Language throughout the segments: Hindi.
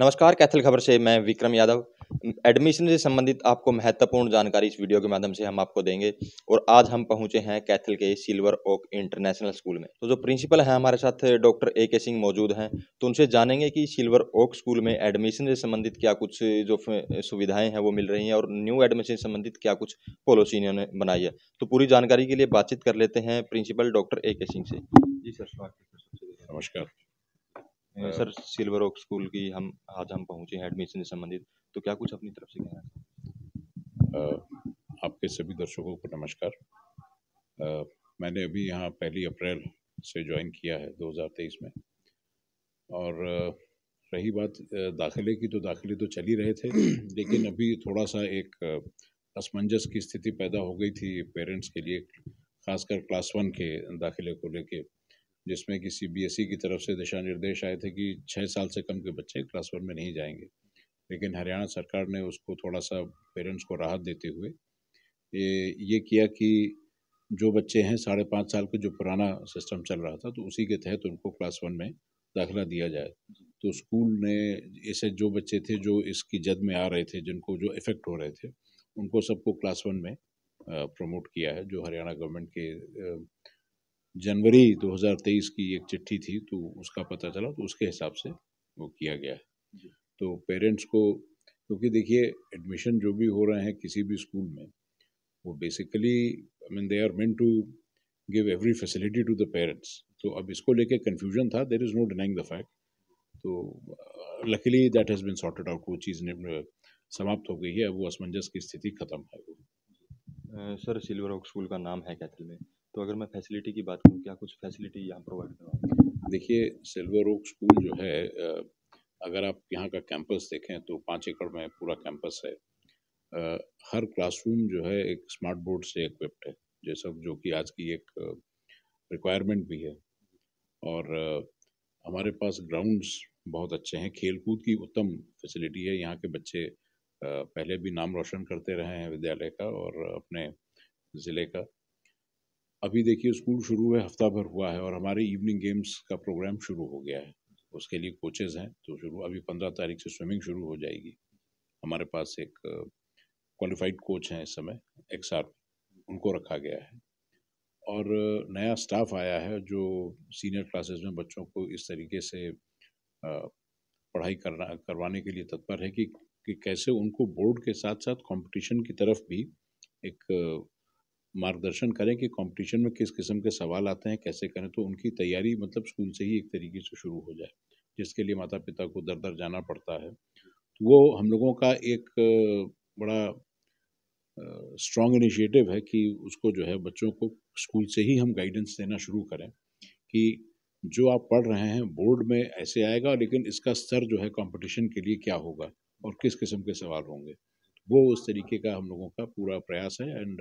नमस्कार कैथल खबर से मैं विक्रम यादव एडमिशन से संबंधित आपको महत्वपूर्ण जानकारी इस वीडियो के माध्यम से हम आपको देंगे और आज हम पहुंचे हैं कैथल के सिल्वर ओक इंटरनेशनल स्कूल में तो जो प्रिंसिपल हैं हमारे साथ डॉक्टर ए के सिंह मौजूद हैं तो उनसे जानेंगे कि सिल्वर ओक स्कूल में एडमिशन से संबंधित क्या कुछ जो सुविधाएं हैं वो मिल रही हैं और न्यू एडमिशन से संबंधित क्या कुछ पॉलिसी इन्होंने बनाई है तो पूरी जानकारी के लिए बातचीत कर लेते हैं प्रिंसिपल डॉक्टर ए के सिंह से जी सर स्वागत नमस्कार सर सिल्वर ऑक स्कूल की हम आज हम पहुंचे हैं एडमिशन से संबंधित तो क्या कुछ अपनी तरफ से कहना आपके सभी दर्शकों को नमस्कार मैंने अभी यहाँ पहली अप्रैल से ज्वाइन किया है 2023 में और रही बात दाखिले की तो दाखिले तो चल ही रहे थे लेकिन अभी थोड़ा सा एक असमंजस की स्थिति पैदा हो गई थी पेरेंट्स के लिए खासकर क्लास वन के दाखिले को लेके जिसमें कि सीबीएसई e की तरफ से दिशा निर्देश आए थे कि छः साल से कम के बच्चे क्लास वन में नहीं जाएंगे लेकिन हरियाणा सरकार ने उसको थोड़ा सा पेरेंट्स को राहत देते हुए ये ये किया कि जो बच्चे हैं साढ़े पाँच साल के जो पुराना सिस्टम चल रहा था तो उसी के तहत उनको क्लास वन में दाखिला दिया जाए तो स्कूल ने ऐसे जो बच्चे थे जो इसकी जद में आ रहे थे जिनको जो इफ़ेक्ट हो रहे थे उनको सबको क्लास वन में प्रमोट किया है जो हरियाणा गवर्नमेंट के जनवरी 2023 की एक चिट्ठी थी तो उसका पता चला तो उसके हिसाब से वो किया गया है तो पेरेंट्स को क्योंकि देखिए एडमिशन जो भी हो रहे हैं किसी भी स्कूल में वो basically I mean they are meant to give every facility to the parents तो अब इसको लेके कन्फ्यूजन था there is no denying the fact तो luckily that has been sorted out वो चीज़ ने समाप्त हो गई है अब वो असमंजस की स्थिति खत्म है वो सर सिल्वर ऑक स्कूल का नाम है कैथल में तो अगर मैं फैसिलिटी की बात करूँ क्या कुछ फैसिलिटी यहाँ प्रोवाइड करवा देखिए सिल्वर ओक स्कूल जो है अगर आप यहाँ का कैंपस देखें तो पाँच एकड़ में पूरा कैंपस है हर क्लासरूम जो है एक स्मार्ट बोर्ड से इक्विप्ड है जैसा जो कि आज की एक रिक्वायरमेंट भी है और हमारे पास ग्राउंड्स बहुत अच्छे हैं खेलकूद की उत्तम फैसिलिटी है यहाँ के बच्चे पहले भी नाम रोशन करते रहे हैं विद्यालय का और अपने ज़िले का अभी देखिए स्कूल शुरू है हफ्ता भर हुआ है और हमारे इवनिंग गेम्स का प्रोग्राम शुरू हो गया है उसके लिए कोचेज़ हैं तो शुरू अभी पंद्रह तारीख से स्विमिंग शुरू हो जाएगी हमारे पास एक क्वालिफाइड कोच हैं इस समय एक्स उनको रखा गया है और नया स्टाफ आया है जो सीनियर क्लासेस में बच्चों को इस तरीके से पढ़ाई करना करवाने के लिए तत्पर है कि कि कैसे उनको बोर्ड के साथ साथ कंपटीशन की तरफ भी एक मार्गदर्शन करें कि कंपटीशन में किस किस्म के सवाल आते हैं कैसे करें तो उनकी तैयारी मतलब स्कूल से ही एक तरीके से शुरू हो जाए जिसके लिए माता पिता को दर दर जाना पड़ता है तो वो हम लोगों का एक बड़ा स्ट्रॉन्ग इनिशिएटिव है कि उसको जो है बच्चों को स्कूल से ही हम गाइडेंस देना शुरू करें कि जो आप पढ़ रहे हैं बोर्ड में ऐसे आएगा लेकिन इसका स्तर जो है कंपटीशन के लिए क्या होगा और किस किस्म के सवाल होंगे तो वो उस तरीके का हम लोगों का पूरा प्रयास है and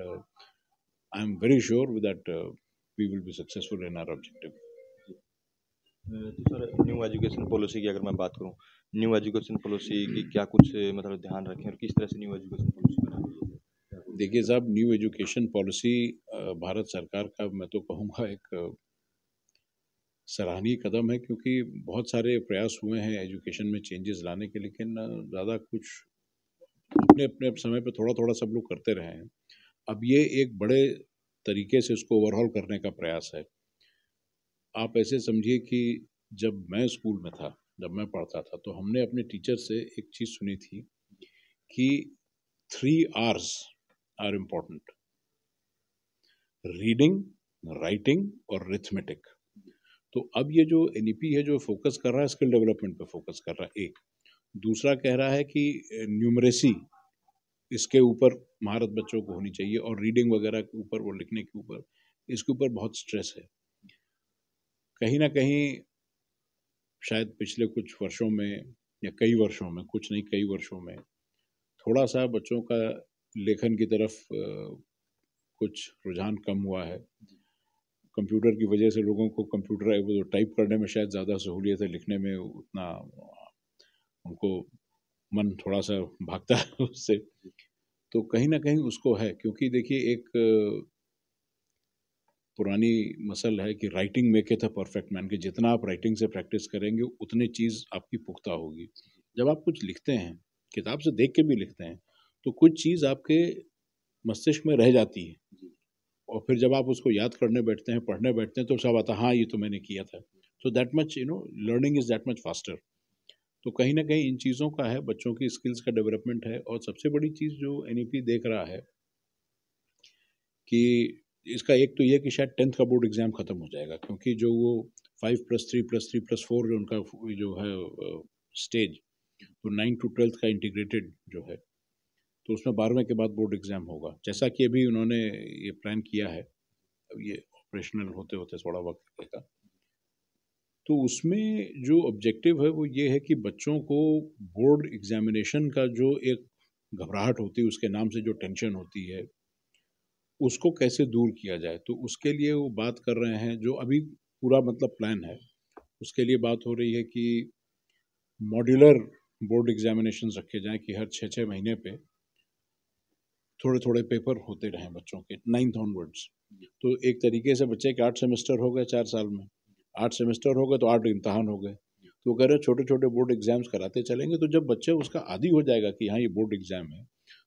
I am very sure that uh, we will be successful in our objective. तो सर न्यू एजुकेशन पॉलिसी की अगर मैं बात करूं न्यू एजुकेशन पॉलिसी की क्या कुछ uh, मतलब ध्यान रखें और किस तरह से न्यू एजुकेशन पॉलिसी देखिए साहब न्यू एजुकेशन पॉलिसी भारत सरकार का मैं तो कहूँगा एक uh, सराहनीय कदम है क्योंकि बहुत सारे प्रयास हुए हैं एजुकेशन में चेंजेस लाने के लेकिन uh, ज़्यादा कुछ अपने अपने समय पर थोड़ा थोड़ा सब लोग करते रहे हैं अब ये एक बड़े तरीके से उसको ओवरऑल करने का प्रयास है आप ऐसे समझिए कि जब मैं स्कूल में था जब मैं पढ़ता था तो हमने अपने टीचर से एक चीज़ सुनी थी कि three R's are important reading writing और रिथमेटिक तो अब ये जो एन e है जो फोकस कर रहा है स्किल डेवलपमेंट पे फोकस कर रहा है एक दूसरा कह रहा है कि न्यूमरेसी इसके ऊपर महारत बच्चों को होनी चाहिए और रीडिंग वगैरह के ऊपर वो लिखने के ऊपर इसके ऊपर बहुत स्ट्रेस है कहीं ना कहीं शायद पिछले कुछ वर्षों में या कई वर्षों में कुछ नहीं कई वर्षों में थोड़ा सा बच्चों का लेखन की तरफ कुछ रुझान कम हुआ है कंप्यूटर की वजह से लोगों को कंप्यूटर वो टाइप करने में शायद ज़्यादा सहूलियत है लिखने में उतना उनको मन थोड़ा सा भागता है उससे तो कहीं ना कहीं उसको है क्योंकि देखिए एक पुरानी मसल है कि राइटिंग मेके था परफेक्ट मैन के जितना आप राइटिंग से प्रैक्टिस करेंगे उतनी चीज़ आपकी पुख्ता होगी जब आप कुछ लिखते हैं किताब से देख के भी लिखते हैं तो कुछ चीज़ आपके मस्तिष्क में रह जाती है और फिर जब आप उसको याद करने बैठते हैं पढ़ने बैठते हैं तो सब आता हाँ ये तो मैंने किया था so that much you know learning is that much faster तो कहीं ना कहीं इन चीज़ों का है बच्चों की स्किल्स का डेवलपमेंट है और सबसे बड़ी चीज़ जो एन e देख रहा है कि इसका एक तो यह कि शायद टेंथ का बोर्ड एग्ज़ाम ख़त्म हो जाएगा क्योंकि जो वो five plus three plus three plus four उनका जो है स्टेज तो नाइन्थ टू ट्वेल्थ का इंटीग्रेटेड जो है तो उसमें बारहवें के बाद बोर्ड एग्ज़ाम होगा जैसा कि अभी उन्होंने ये प्लान किया है अब ये ऑपरेशनल होते होते थोड़ा वक्त लगेगा तो उसमें जो ऑब्जेक्टिव है वो ये है कि बच्चों को बोर्ड एग्जामिनेशन का जो एक घबराहट होती है उसके नाम से जो टेंशन होती है उसको कैसे दूर किया जाए तो उसके लिए वो बात कर रहे हैं जो अभी पूरा मतलब प्लान है उसके लिए बात हो रही है कि मॉड्यूलर बोर्ड एग्जामिनेशन रखे जाएं कि हर छः छः महीने पे थोड़े थोड़े पेपर होते रहें बच्चों के नाइन्थ ऑनवर्ड्स तो एक तरीके से बच्चे के आठ सेमेस्टर हो गए चार साल में आठ सेमेस्टर हो गए तो आठ इम्तहान हो गए तो कह रहे छोटे छोटे बोर्ड एग्जाम्स कराते चलेंगे तो जब बच्चे उसका आदि हो जाएगा कि हाँ ये बोर्ड एग्जाम है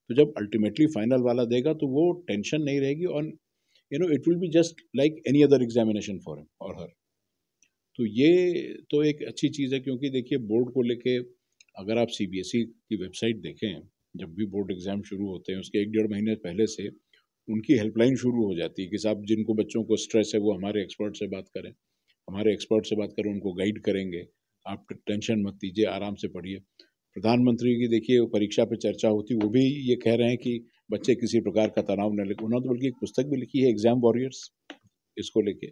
तो जब अल्टीमेटली फाइनल वाला देगा तो वो टेंशन नहीं रहेगी और you know it will be just like any other examination for him और हर तो ये तो एक अच्छी चीज़ है क्योंकि देखिए बोर्ड को लेके अगर आप सी e की वेबसाइट देखें जब भी बोर्ड एग्ज़ाम शुरू होते हैं उसके एक डेढ़ महीने पहले से उनकी हेल्पलाइन शुरू हो जाती है कि साहब जिनको बच्चों को स्ट्रेस है वो हमारे एक्सपर्ट से बात करें हमारे एक्सपर्ट से बात करें उनको गाइड करेंगे आप टेंशन मत दीजिए आराम से पढ़िए प्रधानमंत्री की देखिए परीक्षा पे चर्चा होती वो भी ये कह रहे हैं कि बच्चे किसी प्रकार का तनाव न लेकर उन्होंने तो बल्कि एक पुस्तक भी लिखी है एग्ज़ाम वॉरियर्स इसको लेके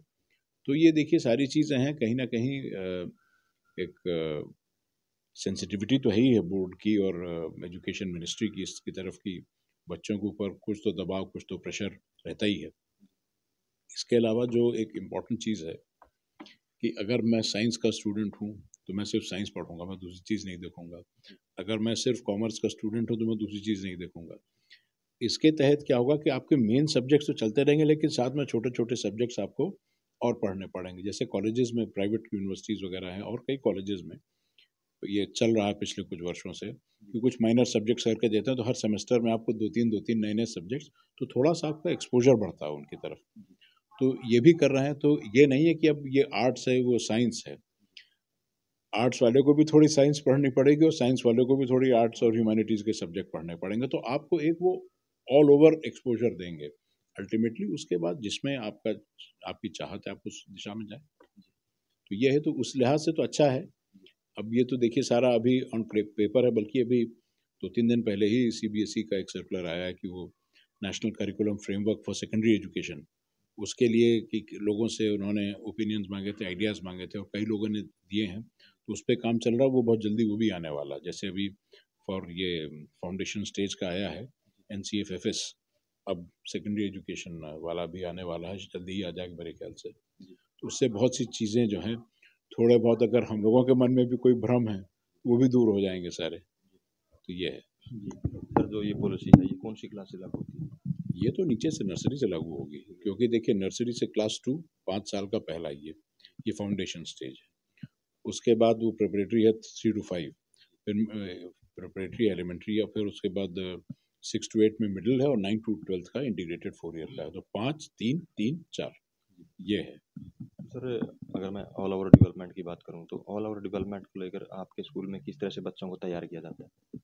तो ये देखिए सारी चीज़ें हैं कहीं ना कहीं एक सेंसिटिविटी तो है ही है बोर्ड की और एजुकेशन मिनिस्ट्री की इसकी तरफ की बच्चों के ऊपर कुछ तो दबाव कुछ तो प्रेशर रहता ही है इसके अलावा जो एक इम्पॉर्टेंट चीज़ है कि अगर मैं साइंस का स्टूडेंट हूँ तो मैं सिर्फ साइंस पढ़ूंगा मैं दूसरी चीज़ नहीं देखूंगा अगर मैं सिर्फ कॉमर्स का स्टूडेंट हूँ तो मैं दूसरी चीज़ नहीं देखूंगा इसके तहत क्या होगा कि आपके मेन सब्जेक्ट्स तो चलते रहेंगे लेकिन साथ में छोटे छोटे सब्जेक्ट्स आपको और पढ़ने पड़ेंगे जैसे कॉलेजेस में प्राइवेट यूनिवर्सिटीज़ वगैरह हैं और कई कॉलेजेस में ये चल रहा है पिछले कुछ वर्षों से कि कुछ माइनर सब्जेक्ट्स करके देते हैं तो हर सेमेस्टर में आपको दो तीन दो तीन नए नए सब्जेक्ट्स तो थोड़ा सा आपका एक्सपोजर बढ़ता है उनकी तरफ तो ये भी कर रहे हैं तो ये नहीं है कि अब ये आर्ट्स है वो साइंस है आर्ट्स वाले को भी थोड़ी साइंस पढ़नी पड़ेगी और साइंस वाले को भी थोड़ी आर्ट्स और ह्यूमैनिटीज़ के सब्जेक्ट पढ़ने पड़ेंगे तो आपको एक वो ऑल ओवर एक्सपोजर देंगे अल्टीमेटली उसके बाद जिसमें आपका आपकी चाहत है आप उस दिशा में जाए तो ये है तो उस लिहाज से तो अच्छा है अब ये तो देखिए सारा अभी ऑन पेपर है बल्कि अभी दो तो तीन दिन पहले ही सी बी एस ई का एक सर्कुलर आया है कि वो national curriculum framework for secondary education उसके लिए कि लोगों से उन्होंने ओपिनियंस मांगे थे आइडियाज़ मांगे थे और कई लोगों ने दिए हैं तो उस पर काम चल रहा है वो बहुत जल्दी वो भी आने वाला जैसे अभी फॉर ये फाउंडेशन स्टेज का आया है N C F F S अब सेकेंडरी एजुकेशन वाला भी आने वाला है जल्दी ही आ जाएगा मेरे ख्याल से तो उससे बहुत सी चीज़ें जो हैं थोड़े बहुत अगर हम लोगों के मन में भी कोई भ्रम है वो भी दूर हो जाएंगे सारे तो ये है सर जो ये पॉलिसी है ये कौन सी क्लास लागू होती है ये तो नीचे से नर्सरी से लागू होगी क्योंकि देखिए नर्सरी से क्लास टू पाँच साल का पहला ये ये फाउंडेशन स्टेज है उसके बाद वो प्रिपरेटरी है थ्री टू फाइव फिर प्रिपरेटरी एलिमेंट्री या फिर उसके बाद सिक्स टू एट में मिडिल है और नाइन टू ट्वेल्थ का इंटीग्रेटेड फोर ईयर का है तो पाँच तीन तीन चार ये है सर अगर मैं ऑल ओवर डेवलपमेंट की बात करूं तो ऑल ओवर डेवलपमेंट को लेकर आपके स्कूल में किस तरह से बच्चों को तैयार किया जाता है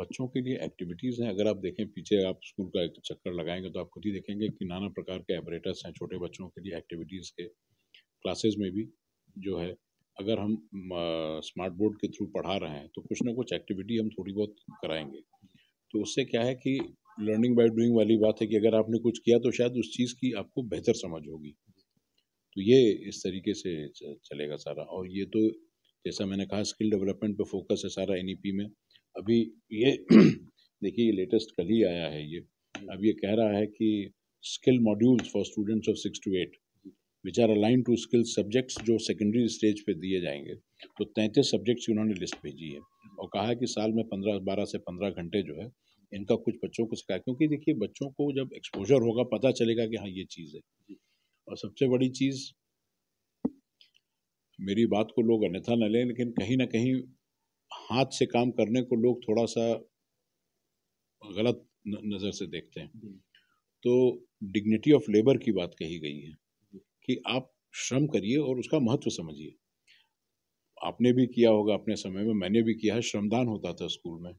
बच्चों के लिए एक्टिविटीज़ हैं अगर आप देखें पीछे आप स्कूल का एक चक्कर लगाएंगे तो आप खुद ही देखेंगे कि नाना प्रकार के एपरेटर्स हैं छोटे बच्चों के लिए एक्टिविटीज़ के क्लासेज में भी जो है अगर हम स्मार्ट बोर्ड के थ्रू पढ़ा रहे हैं तो कुछ ना कुछ एक्टिविटी हम थोड़ी बहुत कराएंगे तो उससे क्या है कि लर्निंग बाय डूइंग वाली बात है कि अगर आपने कुछ किया तो शायद उस चीज़ की आपको बेहतर समझ होगी तो ये इस तरीके से चलेगा सारा और ये तो जैसा मैंने कहा स्किल डेवलपमेंट पे फोकस है सारा एन में अभी ये देखिए ये लेटेस्ट कल ही आया है ये अब ये कह रहा है कि skill modules for students of six to eight which are align to skill subjects जो सेकेंडरी स्टेज पे दिए जाएंगे तो तैंतीस सब्जेक्ट्स की उन्होंने लिस्ट भेजी है और कहा है कि साल में पंद्रह बारह से पंद्रह घंटे जो है इनका कुछ बच्चों को सिखाया क्योंकि देखिए बच्चों को जब एक्सपोजर होगा पता चलेगा कि हाँ ये चीज़ है और सबसे बड़ी चीज़ मेरी बात को लोग अन्यथा न लें लेकिन कहीं ना कहीं हाथ से काम करने को लोग थोड़ा सा गलत नज़र से देखते हैं तो डिग्निटी ऑफ लेबर की बात कही गई है कि आप श्रम करिए और उसका महत्व समझिए आपने भी किया होगा अपने समय में मैंने भी किया है श्रमदान होता था स्कूल में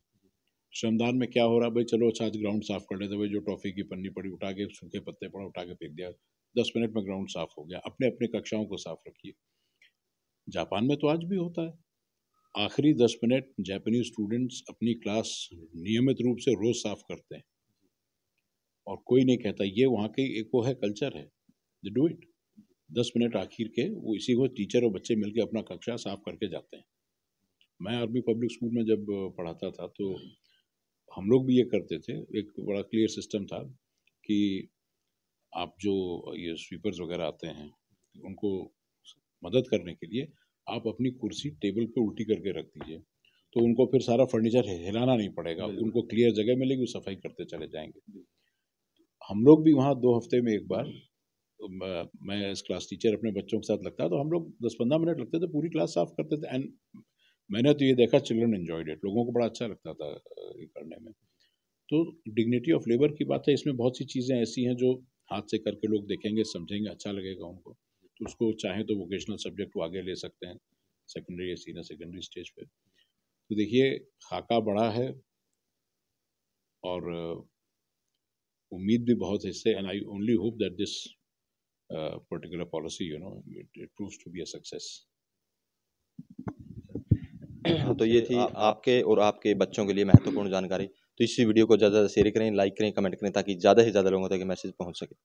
श्रमदान में क्या हो रहा भाई चलो अच्छा आज ग्राउंड साफ कर लेते भाई जो ट्रॉफी की पन्नी पड़ी उठा के सूखे पत्ते पड़ा उठा के फेंक दिया दस मिनट में ग्राउंड साफ हो गया अपने अपने कक्षाओं को साफ रखिए जापान में तो आज भी होता है आखिरी दस मिनट जापानी स्टूडेंट्स अपनी क्लास नियमित रूप से रोज़ साफ करते हैं और कोई नहीं कहता ये वहाँ की एक वो है कल्चर है दे डू इट दस मिनट आखिर के वो इसी को टीचर और बच्चे मिलकर अपना कक्षा साफ करके जाते हैं मैं आर्मी पब्लिक स्कूल में जब पढ़ाता था तो हम लोग भी ये करते थे एक बड़ा क्लियर सिस्टम था कि आप जो ये स्वीपर्स वगैरह आते हैं उनको मदद करने के लिए आप अपनी कुर्सी टेबल पे उल्टी करके रख दीजिए तो उनको फिर सारा फर्नीचर हिलाना नहीं पड़ेगा उनको क्लियर जगह मिलेगी वो सफाई करते चले जाएंगे हम लोग भी वहाँ दो हफ्ते में एक बार तो मैं एज क्लास टीचर अपने बच्चों के साथ लगता तो हम लोग दस पंद्रह मिनट लगते थे पूरी क्लास साफ करते थे एंड मैंने तो ये देखा चिल्ड्रन इन्जॉयड इट लोगों को बड़ा अच्छा लगता था ये करने में तो डिग्निटी ऑफ लेबर की बात है इसमें बहुत सी चीज़ें ऐसी हैं जो हाथ से करके लोग देखेंगे समझेंगे अच्छा लगेगा उनको तो उसको चाहे तो वोकेशनल सब्जेक्ट वो आगे ले सकते हैं सेकेंडरी या सीनियर सेकेंडरी स्टेज पे तो देखिए खाका बड़ा है और उम्मीद भी बहुत है इससे and I only hope that this particular policy you know it proves to be a success हाँ, तो ये थी आपके और आपके बच्चों के लिए महत्वपूर्ण जानकारी तो इसी वीडियो को ज़्यादा से शेयर करें लाइक करें कमेंट करें ताकि ज़्यादा से ज़्यादा लोगों तक मैसेज पहुंच सके